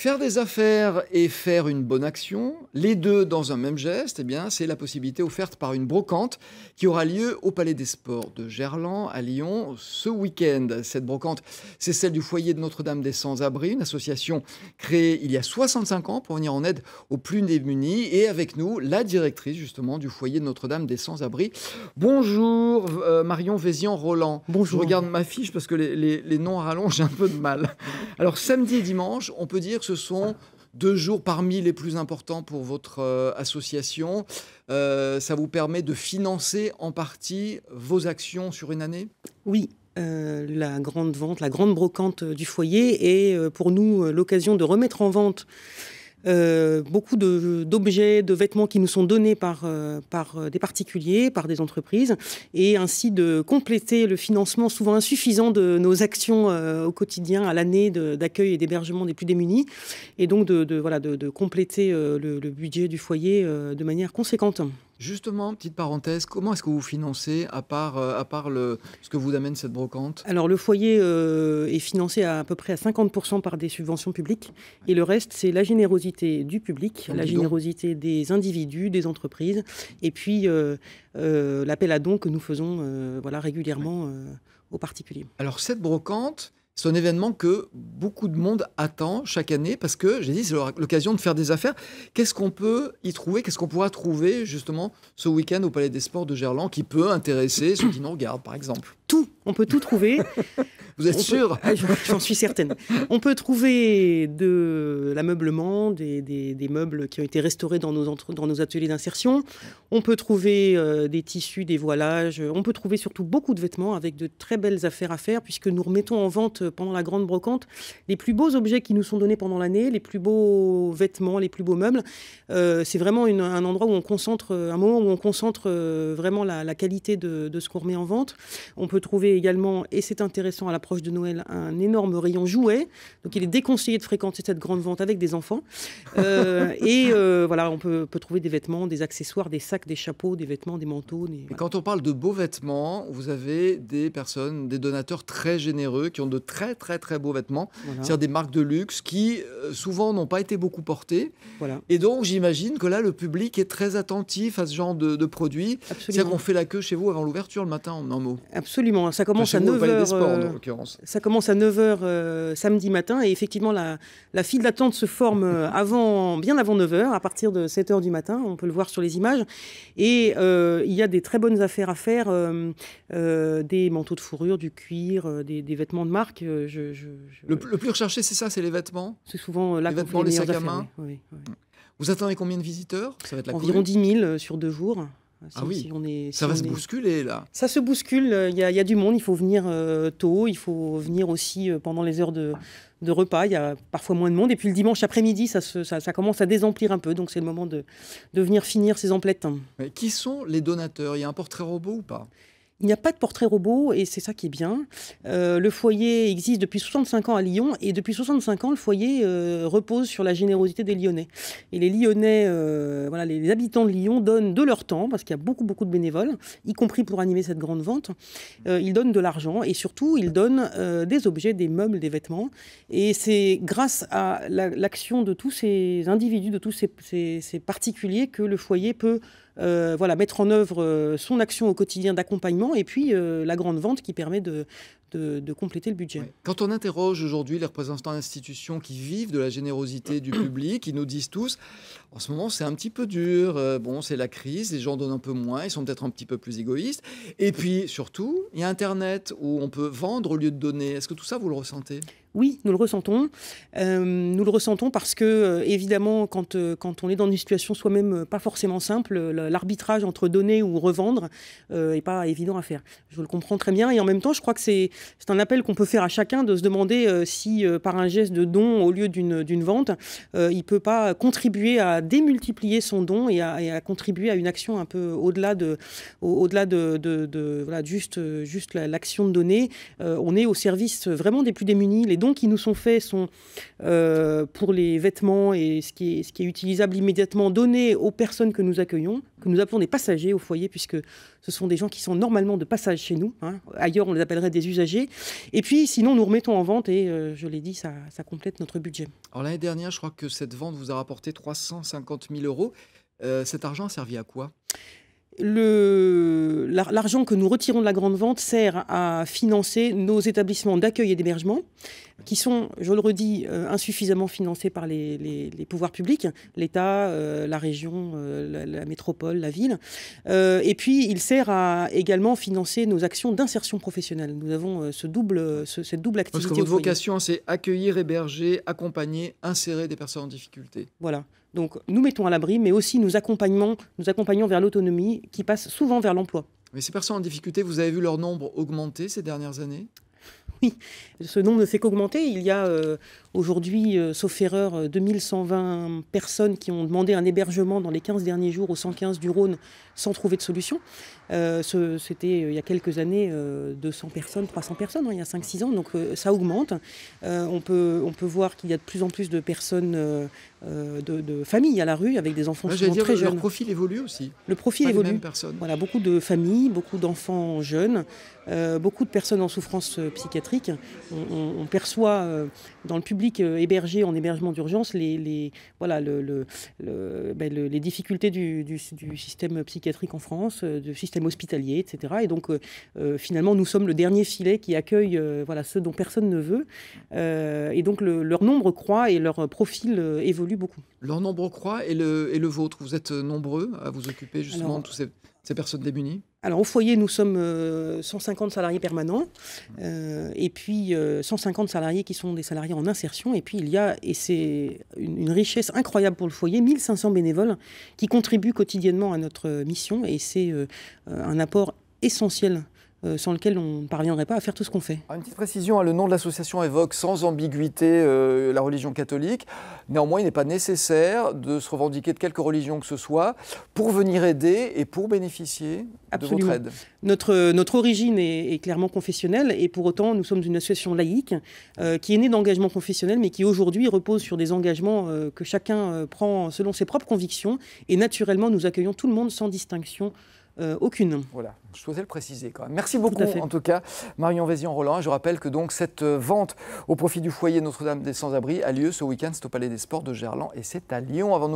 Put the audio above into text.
Faire des affaires et faire une bonne action, les deux dans un même geste, eh bien, c'est la possibilité offerte par une brocante qui aura lieu au Palais des Sports de Gerland à Lyon ce week-end. Cette brocante, c'est celle du foyer de Notre-Dame des Sans-Abris, une association créée il y a 65 ans pour venir en aide aux plus démunis. Et avec nous, la directrice justement du foyer de Notre-Dame des Sans-Abris. Bonjour euh, Marion Vézian-Roland. Bonjour. Je regarde ma fiche parce que les, les noms rallongent un peu de mal. Alors samedi et dimanche, on peut dire ce sont deux jours parmi les plus importants pour votre euh, association. Euh, ça vous permet de financer en partie vos actions sur une année Oui. Euh, la grande vente, la grande brocante du foyer est pour nous l'occasion de remettre en vente euh, beaucoup d'objets, de, vêtements qui nous sont donnés par, euh, euh, des particuliers, par des entreprises, et ainsi de compléter le financement souvent insuffisant de nos actions au quotidien, à l'année, d'accueil et d'hébergement des plus démunis, et donc de, compléter le, budget du foyer de manière conséquente. Justement, petite parenthèse, comment est-ce que vous financez, à part, euh, à part ce que vous amène cette brocante Alors, le foyer euh, est financé à, peu près à 50% par des subventions publiques. Et le reste, c'est la générosité du public, la générosité des individus, des entreprises. Et puis, euh, l'appel à dons que nous faisons voilà, régulièrement aux particuliers. Alors, cette brocante, c'est un événement que beaucoup de monde attend chaque année parce que, j'ai dit, c'est l'occasion de faire des affaires. Qu'est-ce qu'on peut y trouver Qu'est-ce qu'on pourra trouver justement ce week-end au Palais des Sports de Gerland qui peut intéresser ceux qui nous regardent, par exemple Tout, on peut tout trouver. Vous êtes ah, J'en suis certaine. On peut trouver de l'ameublement, des, meubles qui ont été restaurés dans nos, ateliers d'insertion. On peut trouver euh, des tissus, des voilages. On peut trouver surtout beaucoup de vêtements avec de très belles affaires à faire, puisque nous remettons en vente pendant la grande brocante les plus beaux objets qui nous sont donnés pendant l'année, les plus beaux vêtements, les plus beaux meubles. Euh, c'est vraiment un endroit où on concentre, un moment où on concentre euh, vraiment la, qualité de, de ce qu'on remet en vente. On peut trouver également, et c'est intéressant à la proche de Noël, un énorme rayon jouets. Donc, il est déconseillé de fréquenter cette grande vente avec des enfants. Euh, et euh, voilà, on peut, trouver des vêtements, des accessoires, des sacs, des chapeaux, des vêtements, des manteaux. et quand on parle de beaux vêtements, vous avez des personnes, des donateurs très généreux qui ont de très, très, très beaux vêtements. sur C'est-à-dire des marques de luxe qui, euh, souvent, n'ont pas été beaucoup portées. Et donc, j'imagine que là, le public est très attentif à ce genre de, produits. C'est-à-dire qu'on fait la queue chez vous avant l'ouverture le matin, en un mot. Absolument. Ça commence à 9h. Ça commence à 9h euh, samedi matin et effectivement la, file d'attente se forme euh, avant, bien avant 9h, à partir de 7h du matin, on peut le voir sur les images. Et euh, il y a des très bonnes affaires à faire, des manteaux de fourrure, du cuir, des, vêtements de marque. Le, plus recherché, c'est ça, c'est les vêtements C'est souvent la les les, main. Vous attendez combien de visiteurs Environ 10 000 sur deux jours ah oui, on ça va se bousculer là. Ça se bouscule, euh, il y, a du monde, il faut venir euh, tôt, il faut venir aussi euh, pendant les heures de, repas, il y a parfois moins de monde. Et puis le dimanche après-midi, ça, commence à désemplir un peu, donc c'est le moment de, venir finir ces emplettes. qui sont les donateurs Il y a un portrait robot ou pas il n'y a pas de portrait robot et c'est ça qui est bien. Euh, le foyer existe depuis 65 ans à Lyon et depuis 65 ans, le foyer euh, repose sur la générosité des Lyonnais. Et les Lyonnais, euh, voilà, les, habitants de Lyon donnent de leur temps parce qu'il y a beaucoup beaucoup de bénévoles, y compris pour animer cette grande vente. ils donnent de l'argent et surtout ils donnent des objets, des meubles, des vêtements. Et c'est grâce à l'action de tous ces individus, de tous ces, ces particuliers que le foyer peut euh, voilà, mettre en œuvre euh, son action au quotidien d'accompagnement et puis euh, la grande vente qui permet de, de, compléter le budget. Quand on interroge aujourd'hui les représentants d'institutions qui vivent de la générosité du public, ils nous disent tous, en ce moment c'est un petit peu dur, bon c'est la crise, les gens donnent un peu moins, ils sont peut-être un petit peu plus égoïstes. Et puis surtout, il y a Internet où on peut vendre au lieu de donner. Est-ce que tout ça, vous le ressentez oui, nous le ressentons. Euh, nous le ressentons parce que, euh, évidemment, quand, euh, quand on est dans une situation soi-même pas forcément simple, l'arbitrage entre donner ou revendre n'est pas évident à faire. Je le comprends très bien. Et en même temps, je crois que c'est un appel qu'on peut faire à chacun de se demander si, par un geste de don au lieu d'une vente, il ne peut pas contribuer à démultiplier son don et à, contribuer à une action un peu au-delà de, au, de, de, juste, juste l'action de donner. on est au service vraiment des plus démunis. Les qui nous sont faits sont euh, pour les vêtements et ce qui, est, utilisable immédiatement donné aux personnes que nous accueillons, que nous appelons des passagers au foyer, puisque ce sont des gens qui sont normalement de passage chez nous. Hein. Ailleurs, on les appellerait des usagers. Et puis, sinon, nous remettons en vente et, euh, je l'ai dit, ça, complète notre budget. Alors, l'année dernière, je crois que cette vente vous a rapporté 350 000 euros. Euh, cet argent a servi à quoi l'argent que nous retirons de la grande vente sert à financer nos établissements d'accueil et d'hébergement, qui sont, je le redis, euh, insuffisamment financés par les, pouvoirs publics, l'État, euh, la région, euh, la, métropole, la ville. et puis, il sert à également financer nos actions d'insertion professionnelle. Nous avons ce double, cette double activité. Parce vocation, c'est accueillir, héberger, accompagner, insérer des personnes en difficulté. Voilà. Donc nous mettons à l'abri, mais aussi nous accompagnons, nous accompagnons vers l'autonomie qui passe souvent vers l'emploi. Mais ces personnes en difficulté, vous avez vu leur nombre augmenter ces dernières années oui, ce nombre ne fait qu'augmenter. Il y a euh, aujourd'hui, euh, sauf erreur, 2120 euh, personnes qui ont demandé un hébergement dans les 15 derniers jours au 115 du Rhône sans trouver de solution. C'était il y a quelques années 200 personnes, 300 personnes, hein, il y a 5-6 ans, donc ça augmente. on, peut, on peut voir qu'il y a de plus en plus de personnes, de, familles à la rue avec des enfants souvent très jeunes. Le profil évolue aussi. Le profil évolue. voilà, beaucoup de familles, beaucoup d'enfants jeunes, beaucoup de personnes en souffrance psychiatrique on, perçoit euh, dans le public euh, hébergé en hébergement d'urgence les, voilà, ben, les difficultés du, système psychiatrique en France, euh, du système hospitalier, etc. Et donc finalement, nous sommes le dernier filet qui accueille voilà, ceux dont personne ne veut. et donc leur nombre croît et leur profil évolue beaucoup. Leur nombre croît et le, vôtre, vous êtes nombreux à vous occuper justement de tous ces personnes démunies alors au foyer, nous sommes 150 euh, salariés permanents, euh, et puis 150 euh, salariés qui sont des salariés en insertion, et puis il y a, et c'est une, une, richesse incroyable pour le foyer, 1500 bénévoles qui contribuent quotidiennement à notre mission, et c'est un apport essentiel euh, sans lequel on ne parviendrait pas à faire tout ce qu'on fait. une petite précision, hein, le nom de l'association évoque sans ambiguïté euh, la religion catholique. Néanmoins, il n'est pas nécessaire de se revendiquer de quelque religion que ce soit pour venir aider et pour bénéficier de votre aide. Notre, euh, notre origine est, clairement confessionnelle et pour autant, nous sommes une association laïque qui est née d'engagements confessionnels mais qui aujourd'hui repose sur des engagements que chacun prend selon ses propres convictions et naturellement, nous accueillons tout le monde sans distinction euh, aucune. Voilà, je souhaitais le préciser quand même. Merci beaucoup en tout cas, Marion Vézian-Roland. Je rappelle que donc cette euh, vente au profit du foyer Notre-Dame des sans abris a lieu ce week-end, au Palais des Sports de Gerland et c'est à Lyon. Avant